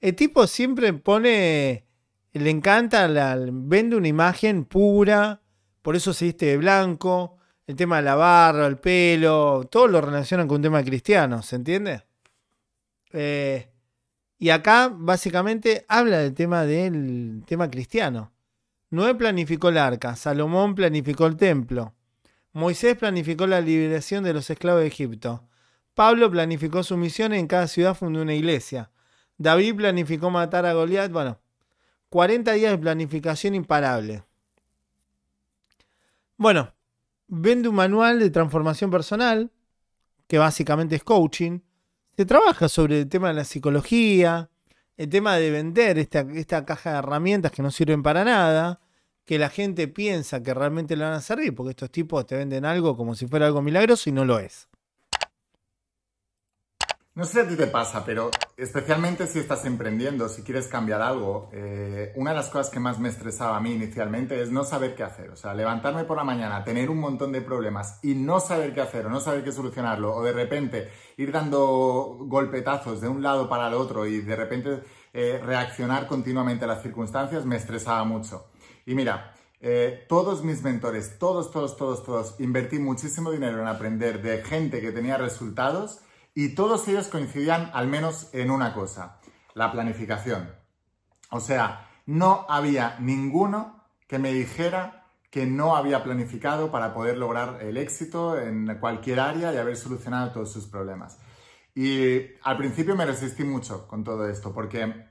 El tipo siempre pone, le encanta, vende una imagen pura, por eso se viste de blanco, el tema de la barra, el pelo, todo lo relacionan con un tema cristiano, ¿se entiende? Eh, y acá básicamente habla del tema del tema cristiano. Noé planificó el arca, Salomón planificó el templo, Moisés planificó la liberación de los esclavos de Egipto, Pablo planificó su misión y en cada ciudad fundó una iglesia. David planificó matar a Goliath, Bueno, 40 días de planificación imparable. Bueno, vende un manual de transformación personal, que básicamente es coaching. Se trabaja sobre el tema de la psicología, el tema de vender esta, esta caja de herramientas que no sirven para nada, que la gente piensa que realmente le van a servir, porque estos tipos te venden algo como si fuera algo milagroso y no lo es. No sé si a ti te pasa, pero especialmente si estás emprendiendo, si quieres cambiar algo, eh, una de las cosas que más me estresaba a mí inicialmente es no saber qué hacer. O sea, levantarme por la mañana, tener un montón de problemas y no saber qué hacer o no saber qué solucionarlo, o de repente ir dando golpetazos de un lado para el otro y de repente eh, reaccionar continuamente a las circunstancias, me estresaba mucho. Y mira, eh, todos mis mentores, todos, todos, todos, todos, invertí muchísimo dinero en aprender de gente que tenía resultados y todos ellos coincidían al menos en una cosa, la planificación. O sea, no había ninguno que me dijera que no había planificado para poder lograr el éxito en cualquier área y haber solucionado todos sus problemas. Y al principio me resistí mucho con todo esto porque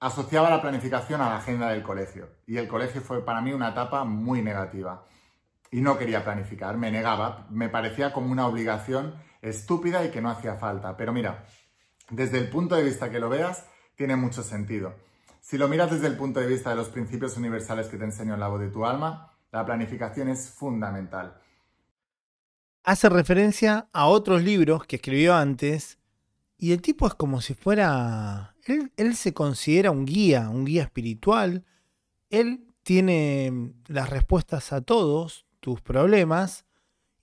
asociaba la planificación a la agenda del colegio y el colegio fue para mí una etapa muy negativa y no quería planificar, me negaba, me parecía como una obligación estúpida y que no hacía falta. Pero mira, desde el punto de vista que lo veas, tiene mucho sentido. Si lo miras desde el punto de vista de los principios universales que te en la voz de tu Alma, la planificación es fundamental. Hace referencia a otros libros que escribió antes y el tipo es como si fuera... Él, él se considera un guía, un guía espiritual. Él tiene las respuestas a todos tus problemas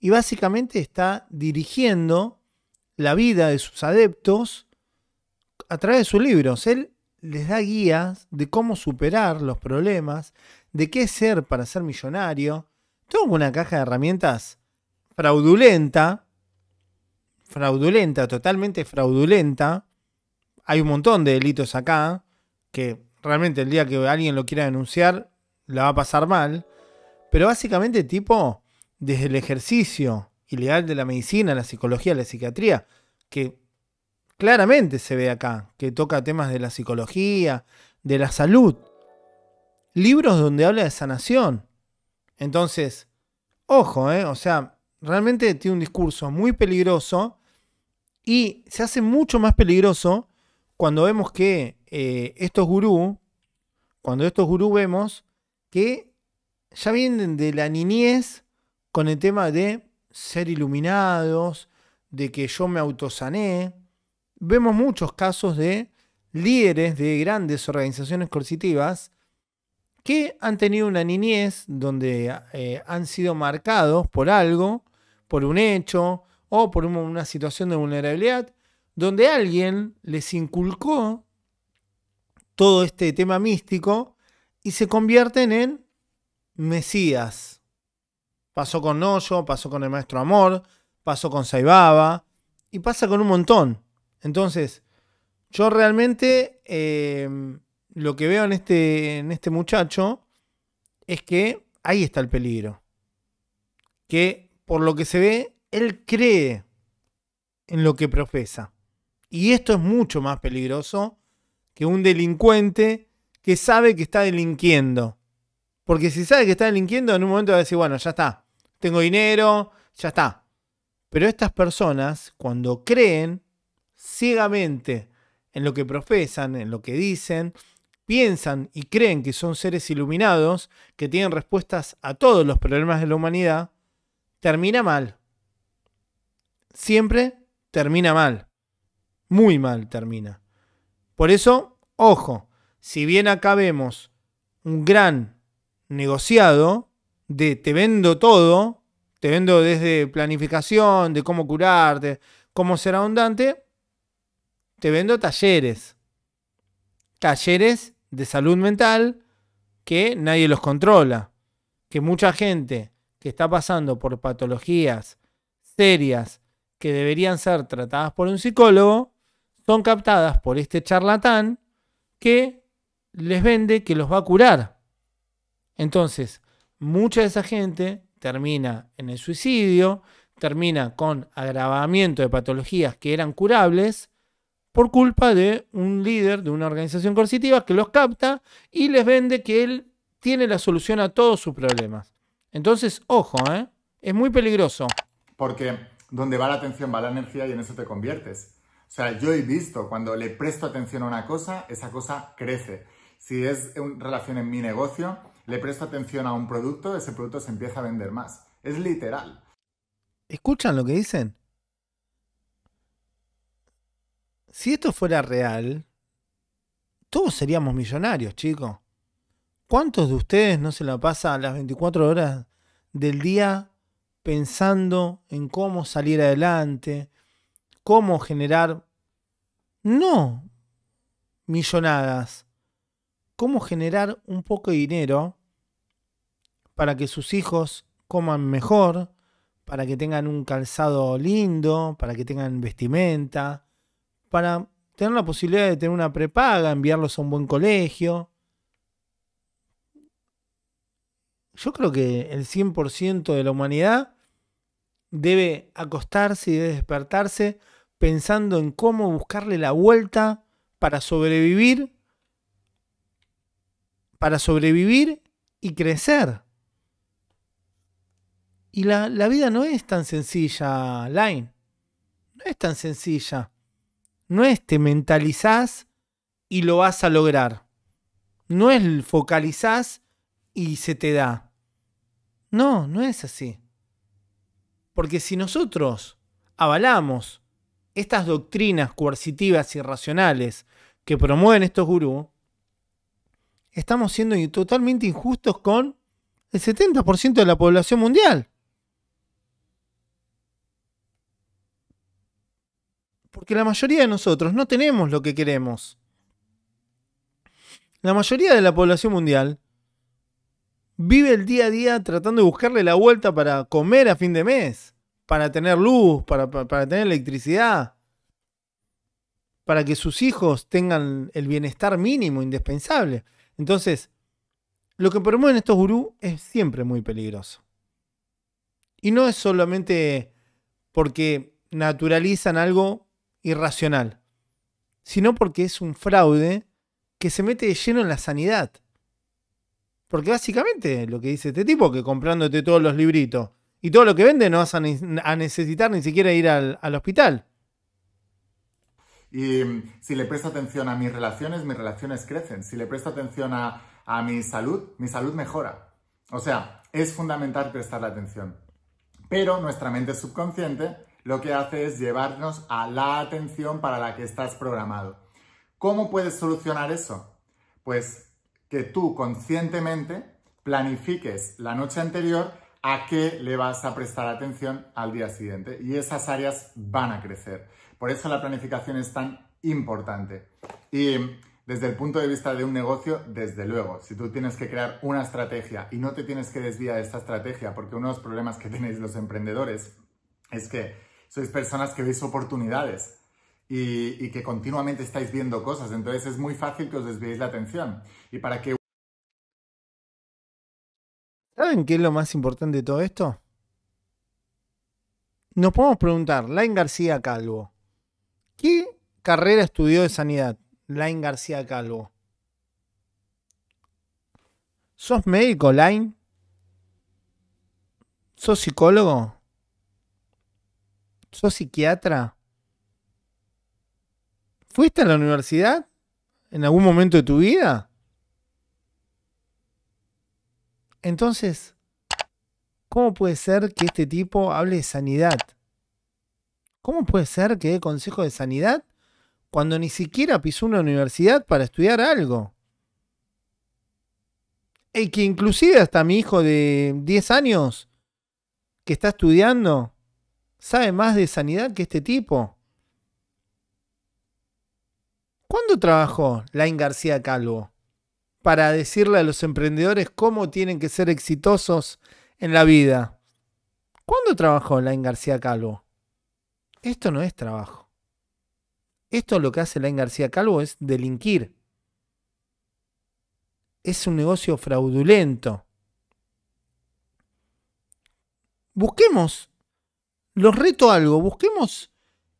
y básicamente está dirigiendo la vida de sus adeptos a través de sus libros. Él les da guías de cómo superar los problemas, de qué ser para ser millonario. Tengo una caja de herramientas fraudulenta, fraudulenta, totalmente fraudulenta. Hay un montón de delitos acá que realmente el día que alguien lo quiera denunciar la va a pasar mal. Pero básicamente tipo desde el ejercicio ilegal de la medicina, la psicología, la psiquiatría, que claramente se ve acá, que toca temas de la psicología, de la salud. Libros donde habla de sanación. Entonces, ojo, eh, o sea, realmente tiene un discurso muy peligroso y se hace mucho más peligroso cuando vemos que eh, estos gurús, cuando estos gurús vemos que ya vienen de la niñez con el tema de ser iluminados, de que yo me autosané. Vemos muchos casos de líderes de grandes organizaciones coercitivas que han tenido una niñez donde eh, han sido marcados por algo, por un hecho o por una situación de vulnerabilidad, donde alguien les inculcó todo este tema místico y se convierten en mesías, Pasó con Noyo, pasó con el Maestro Amor, pasó con Saibaba y pasa con un montón. Entonces, yo realmente eh, lo que veo en este, en este muchacho es que ahí está el peligro. Que por lo que se ve, él cree en lo que profesa. Y esto es mucho más peligroso que un delincuente que sabe que está delinquiendo. Porque si sabe que está delinquiendo, en un momento va a decir, bueno, ya está, tengo dinero, ya está. Pero estas personas, cuando creen ciegamente en lo que profesan, en lo que dicen, piensan y creen que son seres iluminados, que tienen respuestas a todos los problemas de la humanidad, termina mal. Siempre termina mal. Muy mal termina. Por eso, ojo, si bien acá vemos un gran negociado, de te vendo todo, te vendo desde planificación, de cómo curarte, cómo ser abundante, te vendo talleres. Talleres de salud mental que nadie los controla. Que mucha gente que está pasando por patologías serias que deberían ser tratadas por un psicólogo, son captadas por este charlatán que les vende que los va a curar. Entonces, Mucha de esa gente termina en el suicidio, termina con agravamiento de patologías que eran curables por culpa de un líder de una organización coercitiva que los capta y les vende que él tiene la solución a todos sus problemas. Entonces, ojo, ¿eh? es muy peligroso. Porque donde va la atención va la energía y en eso te conviertes. O sea, yo he visto, cuando le presto atención a una cosa, esa cosa crece. Si es una relación en mi negocio, le presto atención a un producto, ese producto se empieza a vender más. Es literal. ¿Escuchan lo que dicen? Si esto fuera real, todos seríamos millonarios, chicos. ¿Cuántos de ustedes no se la pasa a las 24 horas del día pensando en cómo salir adelante, cómo generar, no millonadas, cómo generar un poco de dinero para que sus hijos coman mejor, para que tengan un calzado lindo, para que tengan vestimenta, para tener la posibilidad de tener una prepaga, enviarlos a un buen colegio. Yo creo que el 100% de la humanidad debe acostarse y debe despertarse pensando en cómo buscarle la vuelta para sobrevivir para sobrevivir y crecer. Y la, vida no es tan sencilla, Line. No es tan sencilla. No es te mentalizás y lo vas a lograr. No es focalizás y se te da. No, no es así. Porque si nosotros avalamos estas doctrinas coercitivas y racionales que promueven estos gurús, estamos siendo totalmente injustos con el 70% de la población mundial. Porque la mayoría de nosotros no tenemos lo que queremos. La mayoría de la población mundial vive el día a día tratando de buscarle la vuelta para comer a fin de mes, para tener luz, para, tener electricidad, para que sus hijos tengan el bienestar mínimo indispensable. Entonces, lo que promueven estos gurús es siempre muy peligroso. Y no es solamente porque naturalizan algo irracional, sino porque es un fraude que se mete de lleno en la sanidad. Porque básicamente lo que dice este tipo, que comprándote todos los libritos y todo lo que vende no vas a, necesitar ni siquiera ir al hospital. Y mm, si le presto atención a mis relaciones, mis relaciones crecen. Si le presto atención a, mi salud, mi salud mejora. O sea, es fundamental prestar atención. Pero nuestra mente subconsciente lo que hace es llevarnos a la atención para la que estás programado. ¿Cómo puedes solucionar eso? Pues que tú conscientemente planifiques la noche anterior a qué le vas a prestar atención al día siguiente y esas áreas van a crecer. Por eso la planificación es tan importante. Y desde el punto de vista de un negocio, desde luego, si tú tienes que crear una estrategia y no te tienes que desviar de esta estrategia, porque uno de los problemas que tenéis los emprendedores es que sois personas que veis oportunidades y, que continuamente estáis viendo cosas, entonces es muy fácil que os desviéis la atención. Y para ¿Saben qué es lo más importante de todo esto? Nos podemos preguntar, Lain García Calvo, Carrera estudió de sanidad. Line García Calvo. ¿Sos médico, Line. ¿Sos psicólogo? ¿Sos psiquiatra? ¿Fuiste a la universidad? ¿En algún momento de tu vida? Entonces, ¿cómo puede ser que este tipo hable de sanidad? ¿Cómo puede ser que dé consejo de sanidad cuando ni siquiera pisó una universidad para estudiar algo. Y que inclusive hasta mi hijo de 10 años que está estudiando sabe más de sanidad que este tipo. ¿Cuándo trabajó Lain García Calvo para decirle a los emprendedores cómo tienen que ser exitosos en la vida? ¿Cuándo trabajó Lain García Calvo? Esto no es trabajo. Esto lo que hace Lain García Calvo es delinquir. Es un negocio fraudulento. Busquemos, los reto algo, busquemos,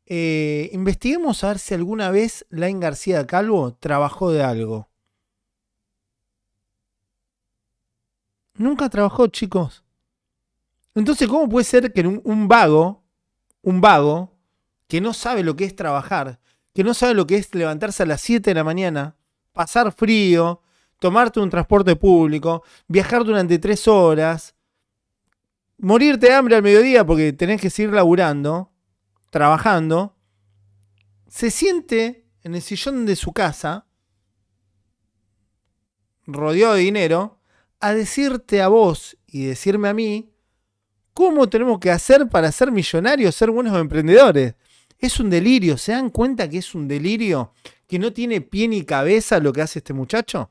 eh, investiguemos a ver si alguna vez Lain García Calvo trabajó de algo. Nunca trabajó, chicos. Entonces, ¿cómo puede ser que un vago, un vago, que no sabe lo que es trabajar, que no sabe lo que es levantarse a las 7 de la mañana, pasar frío, tomarte un transporte público, viajar durante 3 horas, morirte de hambre al mediodía porque tenés que seguir laburando, trabajando, se siente en el sillón de su casa, rodeado de dinero, a decirte a vos y decirme a mí cómo tenemos que hacer para ser millonarios, ser buenos emprendedores. Es un delirio. ¿Se dan cuenta que es un delirio? Que no tiene pie ni cabeza lo que hace este muchacho.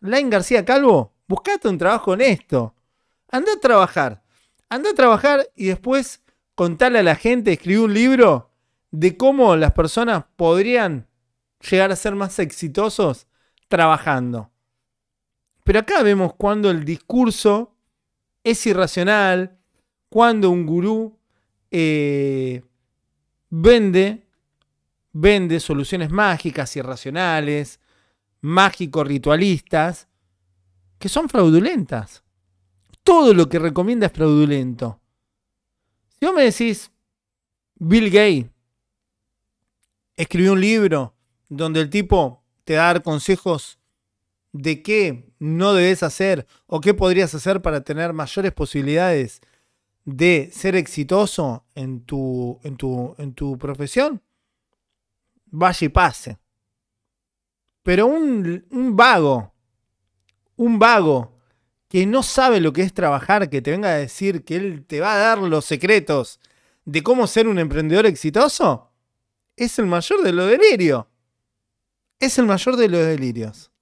Lain García Calvo, buscate un trabajo honesto. Anda a trabajar. Anda a trabajar y después contarle a la gente, escribí un libro de cómo las personas podrían llegar a ser más exitosos trabajando. Pero acá vemos cuando el discurso es irracional, cuando un gurú eh, vende, vende soluciones mágicas, irracionales, mágico-ritualistas, que son fraudulentas. Todo lo que recomienda es fraudulento. Si vos me decís, Bill Gates escribió un libro donde el tipo te da consejos de qué no debes hacer o qué podrías hacer para tener mayores posibilidades de ser exitoso en tu, en tu, en tu profesión, vaya y pase. Pero un, un vago, un vago que no sabe lo que es trabajar, que te venga a decir que él te va a dar los secretos de cómo ser un emprendedor exitoso, es el mayor de los delirios. Es el mayor de los delirios.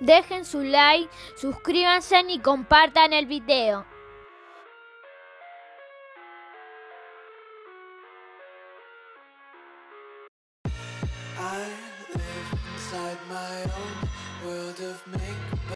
Dejen su like, suscríbanse y compartan el video.